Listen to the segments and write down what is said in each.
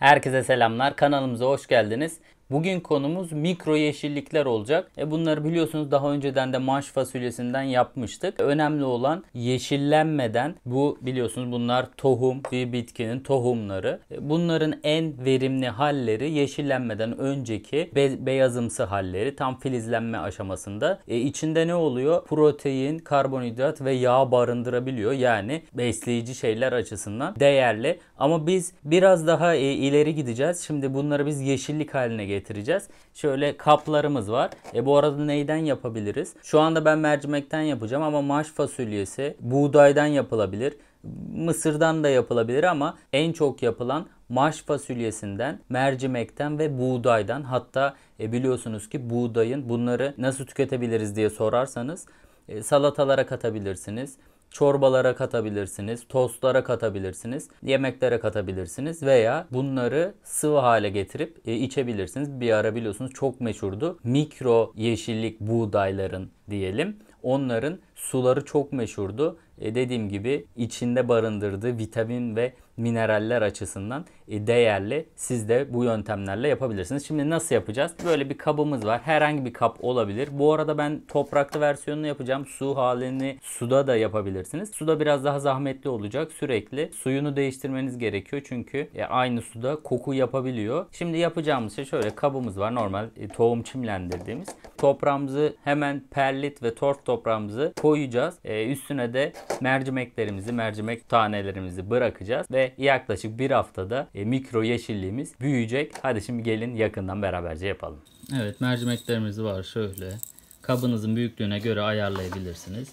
Herkese selamlar. Kanalımıza hoş geldiniz. Bugün konumuz mikro yeşillikler olacak. E bunları biliyorsunuz daha önceden de manş fasulyesinden yapmıştık. Önemli olan yeşillenmeden bu biliyorsunuz bunlar tohum bir bitkinin tohumları. E, bunların en verimli halleri yeşillenmeden önceki be- beyazımsı halleri tam filizlenme aşamasında. E içinde ne oluyor? Protein, karbonhidrat ve yağ barındırabiliyor. Yani besleyici şeyler açısından değerli. Ama biz biraz daha e, ileri gideceğiz. Şimdi bunları biz yeşillik haline getireceğiz getireceğiz. Şöyle kaplarımız var. E bu arada neyden yapabiliriz? Şu anda ben mercimekten yapacağım ama maş fasulyesi buğdaydan yapılabilir. Mısırdan da yapılabilir ama en çok yapılan maş fasulyesinden, mercimekten ve buğdaydan hatta e, biliyorsunuz ki buğdayın bunları nasıl tüketebiliriz diye sorarsanız e, salatalara katabilirsiniz çorbalara katabilirsiniz, tostlara katabilirsiniz, yemeklere katabilirsiniz veya bunları sıvı hale getirip e, içebilirsiniz. Bir ara biliyorsunuz çok meşhurdu. Mikro yeşillik buğdayların diyelim. Onların Suları çok meşhurdu. E dediğim gibi içinde barındırdığı vitamin ve mineraller açısından e, değerli. Siz de bu yöntemlerle yapabilirsiniz. Şimdi nasıl yapacağız? Böyle bir kabımız var. Herhangi bir kap olabilir. Bu arada ben topraklı versiyonunu yapacağım. Su halini suda da yapabilirsiniz. Suda biraz daha zahmetli olacak. Sürekli suyunu değiştirmeniz gerekiyor. Çünkü e, aynı suda koku yapabiliyor. Şimdi yapacağımız şey şöyle kabımız var. Normal e, tohum çimlendirdiğimiz. Toprağımızı hemen perlit ve torf toprağımızı koy koyacağız. E, üstüne de mercimeklerimizi, mercimek tanelerimizi bırakacağız ve yaklaşık bir haftada e, mikro yeşilliğimiz büyüyecek. Hadi şimdi gelin yakından beraberce yapalım. Evet mercimeklerimiz var şöyle. Kabınızın büyüklüğüne göre ayarlayabilirsiniz.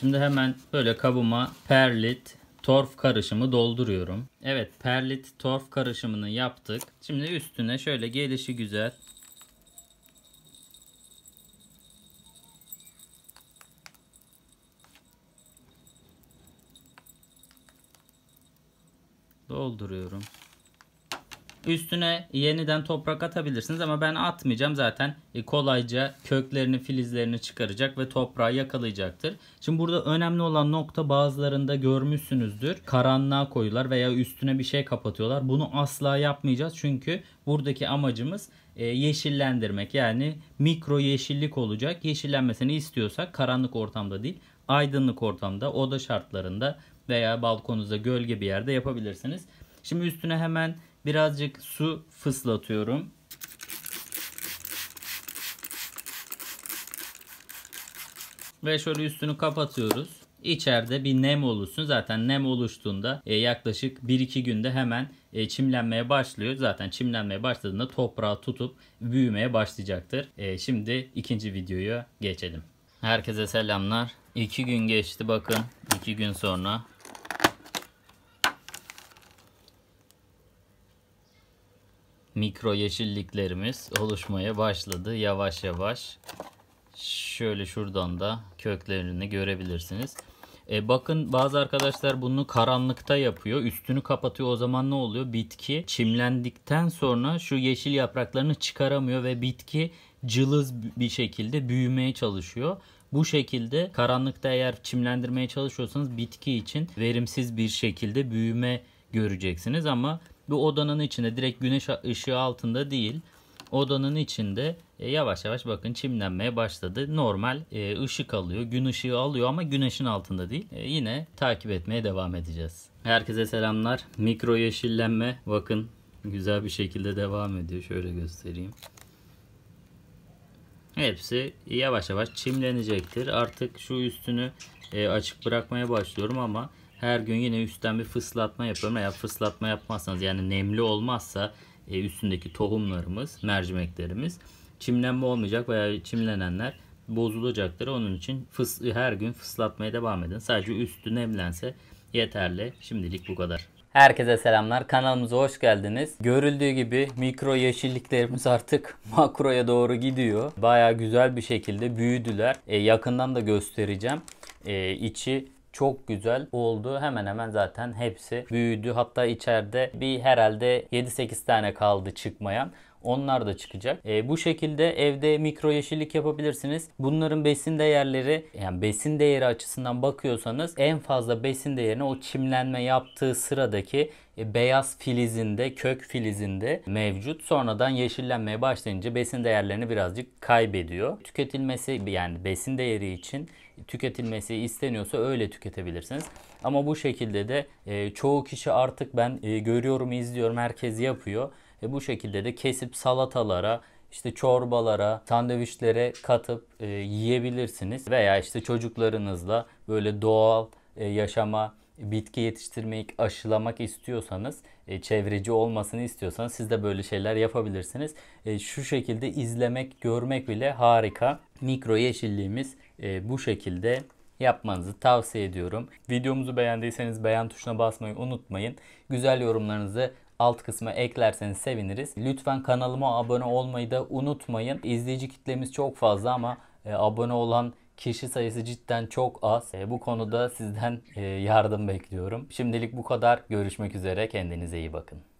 Şimdi hemen böyle kabıma perlit, torf karışımı dolduruyorum. Evet perlit torf karışımını yaptık. Şimdi üstüne şöyle gelişi güzel dolduruyorum. Üstüne yeniden toprak atabilirsiniz ama ben atmayacağım zaten e, kolayca köklerini filizlerini çıkaracak ve toprağı yakalayacaktır. Şimdi burada önemli olan nokta bazılarında görmüşsünüzdür. Karanlığa koyuyorlar veya üstüne bir şey kapatıyorlar. Bunu asla yapmayacağız çünkü buradaki amacımız e, yeşillendirmek yani mikro yeşillik olacak. Yeşillenmesini istiyorsak karanlık ortamda değil aydınlık ortamda oda şartlarında veya balkonunuzda gölge bir yerde yapabilirsiniz. Şimdi üstüne hemen birazcık su fıslatıyorum. Ve şöyle üstünü kapatıyoruz. İçeride bir nem oluşsun. Zaten nem oluştuğunda e, yaklaşık 1-2 günde hemen e, çimlenmeye başlıyor. Zaten çimlenmeye başladığında toprağı tutup büyümeye başlayacaktır. E, şimdi ikinci videoya geçelim. Herkese selamlar. İki gün geçti bakın. İki gün sonra. Mikro yeşilliklerimiz oluşmaya başladı. Yavaş yavaş. Şöyle şuradan da köklerini görebilirsiniz. E, bakın bazı arkadaşlar bunu karanlıkta yapıyor. Üstünü kapatıyor. O zaman ne oluyor? Bitki çimlendikten sonra şu yeşil yapraklarını çıkaramıyor ve bitki cılız bir şekilde büyümeye çalışıyor. Bu şekilde karanlıkta eğer çimlendirmeye çalışıyorsanız bitki için verimsiz bir şekilde büyüme göreceksiniz ama bu odanın içinde direkt güneş ışığı altında değil odanın içinde e, yavaş yavaş bakın çimlenmeye başladı. Normal e, ışık alıyor, gün ışığı alıyor ama güneşin altında değil. E, yine takip etmeye devam edeceğiz. Herkese selamlar. Mikro yeşillenme bakın güzel bir şekilde devam ediyor. Şöyle göstereyim. Hepsi yavaş yavaş çimlenecektir. Artık şu üstünü e, açık bırakmaya başlıyorum ama her gün yine üstten bir fıslatma yapıyorum. Eğer fıslatma yapmazsanız yani nemli olmazsa e, üstündeki tohumlarımız, mercimeklerimiz çimlenme olmayacak veya çimlenenler bozulacaktır. Onun için fıs her gün fıslatmaya devam edin. Sadece üstü nemlense yeterli. Şimdilik bu kadar. Herkese selamlar. Kanalımıza hoş geldiniz. Görüldüğü gibi mikro yeşilliklerimiz artık makroya doğru gidiyor. Baya güzel bir şekilde büyüdüler. E, yakından da göstereceğim. E, içi çok güzel oldu. Hemen hemen zaten hepsi büyüdü. Hatta içeride bir herhalde 7-8 tane kaldı çıkmayan. Onlar da çıkacak. E, bu şekilde evde mikro yeşillik yapabilirsiniz. Bunların besin değerleri yani besin değeri açısından bakıyorsanız en fazla besin değerini o çimlenme yaptığı sıradaki e, beyaz filizinde, kök filizinde mevcut. Sonradan yeşillenmeye başlayınca besin değerlerini birazcık kaybediyor. Tüketilmesi yani besin değeri için tüketilmesi isteniyorsa öyle tüketebilirsiniz. Ama bu şekilde de e, çoğu kişi artık ben e, görüyorum, izliyorum, herkes yapıyor. E bu şekilde de kesip salatalara, işte çorbalara, sandviçlere katıp e, yiyebilirsiniz. Veya işte çocuklarınızla böyle doğal e, yaşama bitki yetiştirmek, aşılamak istiyorsanız, e, çevreci olmasını istiyorsanız siz de böyle şeyler yapabilirsiniz. E, şu şekilde izlemek, görmek bile harika. Mikro yeşilliğimiz e, bu şekilde yapmanızı tavsiye ediyorum. Videomuzu beğendiyseniz beğen tuşuna basmayı unutmayın. Güzel yorumlarınızı alt kısma eklerseniz seviniriz. Lütfen kanalıma abone olmayı da unutmayın. İzleyici kitlemiz çok fazla ama e, abone olan kişi sayısı cidden çok az. E, bu konuda sizden e, yardım bekliyorum. Şimdilik bu kadar. Görüşmek üzere. Kendinize iyi bakın.